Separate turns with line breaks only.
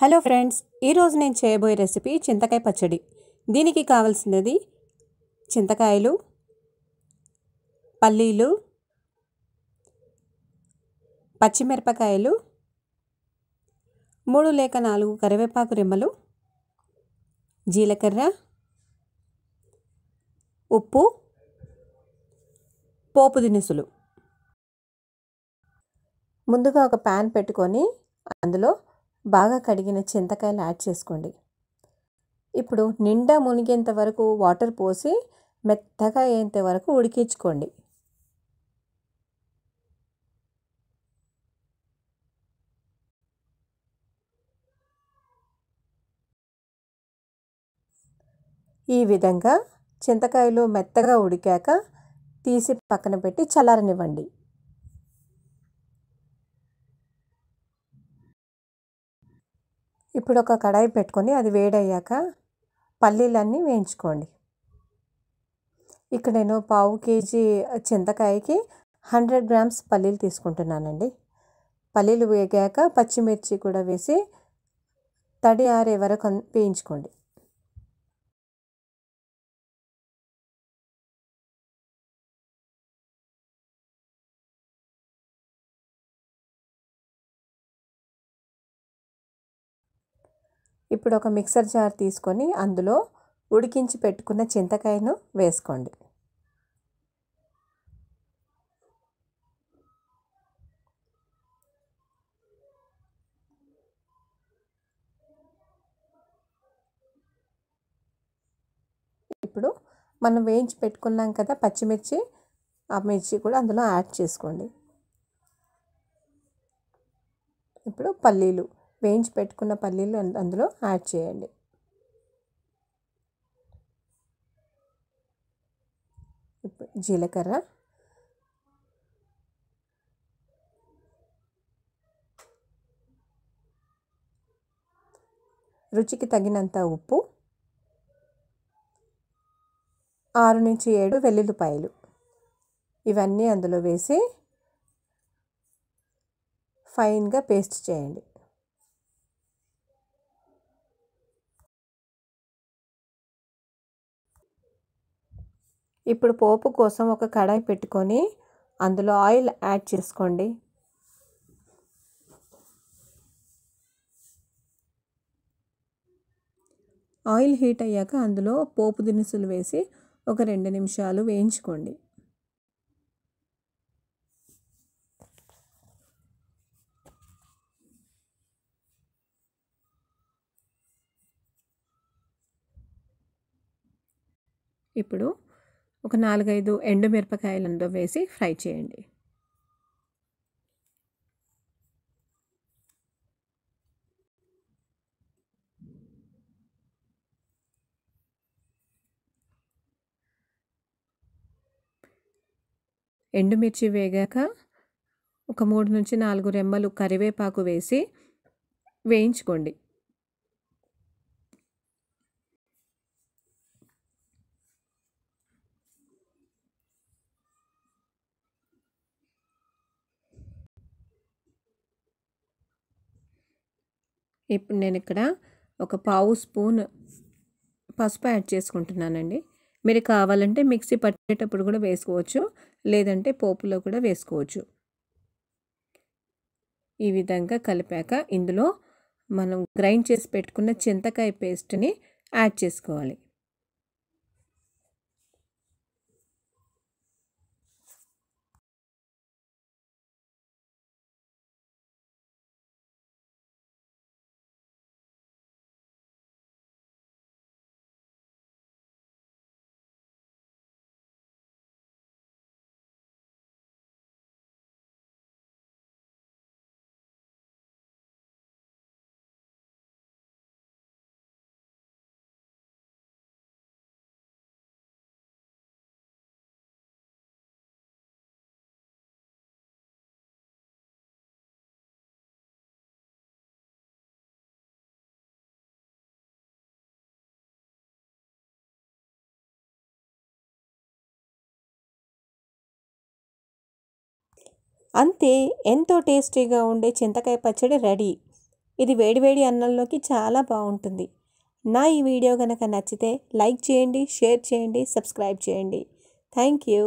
hello friends ఈరోజు నేను చేయబోయే రెసిపీ చింతకాయ పచ్చడి దీనికి కావాల్సినది చింతకాయలు పల్లీలు పచ్చిమిరపకాయలు మూడు లేక నాలుగు కరివేపాకు రిమ్మలు జీలకర్ర ఉప్పు పోపు దినుసులు ముందుగా ఒక ప్యాన్ పెట్టుకొని అందులో బాగా కడిగిన చింతకాయలు యాడ్ చేసుకోండి ఇప్పుడు నిండా మునిగేంత వరకు వాటర్ పోసి మెత్తగా అయ్యేంత వరకు ఉడికించుకోండి ఈ విధంగా చింతకాయలు మెత్తగా ఉడికాక తీసి పక్కన పెట్టి చల్లారనివ్వండి ఇప్పుడు ఒక కడాయి పెట్టుకొని అది వేడయ్యాక పల్లీలన్నీ వేయించుకోండి ఇక్కడ నేను పావు కేజీ చింతకాయకి హండ్రెడ్ గ్రామ్స్ పల్లీలు తీసుకుంటున్నానండి పల్లీలు వేగాక పచ్చిమిర్చి కూడా వేసి తడి ఆరే వరకు వేయించుకోండి ఇప్పుడు ఒక మిక్సర్ జార్ తీసుకొని అందులో ఉడికించి పెట్టుకున్న చింతకాయను వేసుకోండి ఇప్పుడు మనం వేయించి పెట్టుకున్నాం కదా పచ్చిమిర్చి ఆ మిర్చి కూడా అందులో యాడ్ చేసుకోండి ఇప్పుడు పల్లీలు వేయించి పెట్టుకున్న పల్లీలు అందులో యాడ్ చేయండి ఇప్పుడు జీలకర్ర రుచికి తగినంత ఉప్పు ఆరు నుంచి ఏడు వెల్లుల్లిపాయలు ఇవన్నీ అందులో వేసి ఫైన్గా పేస్ట్ చేయండి ఇప్పుడు పోపు కోసం ఒక కడాయి పెట్టుకొని అందులో ఆయిల్ యాడ్ చేసుకోండి ఆయిల్ హీట్ అయ్యాక అందులో పోపు దినుసులు వేసి ఒక రెండు నిమిషాలు వేయించుకోండి ఇప్పుడు ఒక నాలుగైదు ఎండుమిరపకాయలందో వేసి ఫ్రై చేయండి ఎండుమిర్చి వేగాక ఒక మూడు నుంచి నాలుగు రెమ్మలు కరివేపాకు వేసి వేయించుకోండి ఇప్పుడు నేను ఇక్కడ ఒక పావు స్పూన్ పసుపు యాడ్ చేసుకుంటున్నానండి మీరు కావాలంటే మిక్సీ పట్టేటప్పుడు కూడా వేసుకోవచ్చు లేదంటే పోపులో కూడా వేసుకోవచ్చు ఈ విధంగా కలిపాక ఇందులో మనం గ్రైండ్ చేసి పెట్టుకున్న చింతకాయ పేస్ట్ని యాడ్ చేసుకోవాలి అంతే ఎంతో టేస్టీగా ఉండే చింతకాయ పచ్చడి రెడీ ఇది వేడివేడి అన్నంలోకి చాలా బాగుంటుంది నా ఈ వీడియో కనుక నచ్చితే లైక్ చేయండి షేర్ చేయండి సబ్స్క్రైబ్ చేయండి థ్యాంక్ యూ